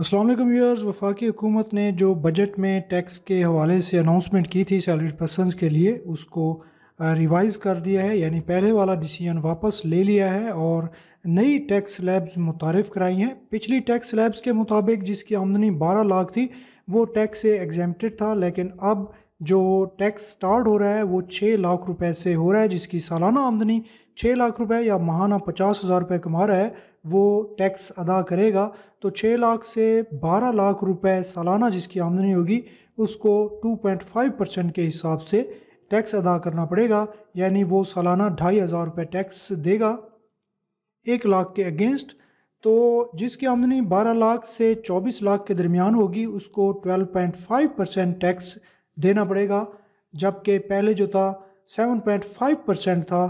Aslam viewers वफाकी हुकूमत ने जो बजट में टैक्स के हवाले से अनाउंसमेंट की थी सैलरीड पर्सनस के लिए उसको रिवाइज़ कर दिया है यानी पहले वाला डिसीजन वापस ले लिया है और नई टैक्स स्लैब्स मुतारफ़ कराई हैं पिछली टैक्स स्लैब्स के मुताबिक जिसकी आमदनी बारह लाख थी वो टैक्स से एग्जेम्प्टेड था लेकिन अब जो टैक्स स्टार्ट हो रहा है वो छः लाख रुपए से हो रहा है जिसकी सालाना आमदनी छः लाख रुपए या माहाना पचास हज़ार रुपये कमा रहा है वो टैक्स अदा करेगा तो छः लाख से बारह लाख रुपए सालाना जिसकी आमदनी होगी उसको टू पॉइंट फाइव परसेंट के हिसाब से टैक्स अदा करना पड़ेगा यानी वो सालाना ढाई हज़ार रुपये टैक्स देगा एक लाख के अगेंस्ट तो जिसकी आमदनी बारह लाख से चौबीस लाख के दरमियान होगी उसको twelve point five percent tax देना पड़ेगा जबकि पहले जो था 7.5 परसेंट था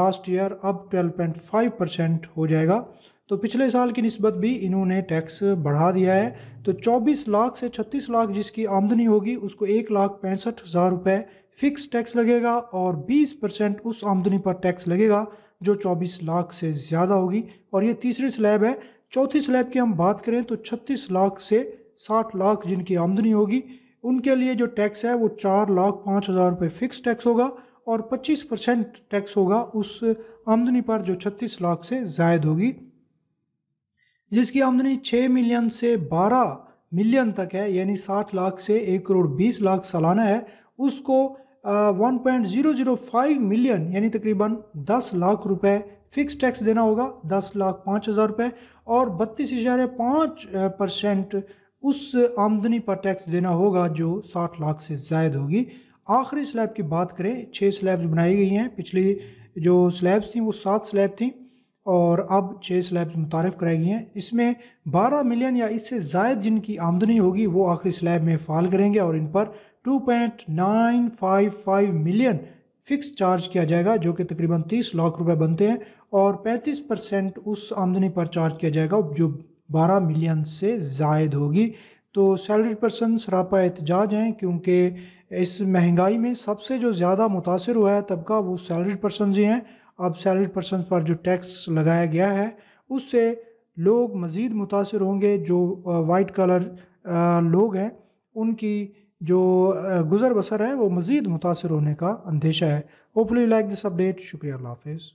लास्ट ईयर अब 12.5 परसेंट हो जाएगा तो पिछले साल की नस्बत भी इन्होंने टैक्स बढ़ा दिया है तो 24 लाख से 36 लाख जिसकी आमदनी होगी उसको एक लाख पैंसठ हज़ार रुपये फ़िक्स टैक्स लगेगा और 20 परसेंट उस आमदनी पर टैक्स लगेगा जो 24 लाख से ज़्यादा होगी और ये तीसरी स्लैब है चौथी स्लैब की हम बात करें तो छत्तीस लाख से साठ लाख जिनकी आमदनी होगी उनके लिए जो टैक्स है वो चार लाख पाँच हज़ार रुपये फिक्स टैक्स होगा और पच्चीस परसेंट टैक्स होगा उस आमदनी पर जो छत्तीस लाख से जायद होगी जिसकी आमदनी छः मिलियन से बारह मिलियन तक है यानी साठ लाख से एक करोड़ बीस लाख सालाना है उसको one point zero zero five million यानी तकरीबन दस लाख रुपए फिक्स टैक्स देना होगा दस लाख पाँच हज़ार रुपये और बत्तीस इशारे पाँच परसेंट उस आमदनी पर टैक्स देना होगा जो साठ लाख से जायद होगी आखिरी स्लैब की बात करें छः स्लैब्स बनाई गई हैं पिछली जो स्लैब्स थी वो सात स्लैब थी और अब छः स्लैब्स मुतारफ़ कराई गई हैं इसमें बारह मिलियन या इससे जायद जिनकी आमदनी होगी वो आखिरी स्लैब में फ़ाल करेंगे और इन पर two point nine five five million fix charge किया जाएगा जो कि तकरीबन तीस लाख रुपए बनते हैं और पैंतीस परसेंट उस आमदनी पर चार्ज किया जाएगा जो 12 मिलियन से जायद होगी तो सैलरी पर्सन सरापा एहतजाज हैं क्योंकि इस महंगाई में सबसे जो ज़्यादा मुतासर हुआ है तबका वो सैलरी पर्सन ही हैं अब सैलरी पर्सन पर जो टैक्स लगाया गया है उससे लोग मज़ीद मुतासर होंगे जो वाइट कलर लोग हैं उनकी जो गुज़र बसर है वो मज़ीद मुतासर होने का अंदेशा है होपली लाइक दिस अपडेट शुक्रिया अल्लाह हाफिज़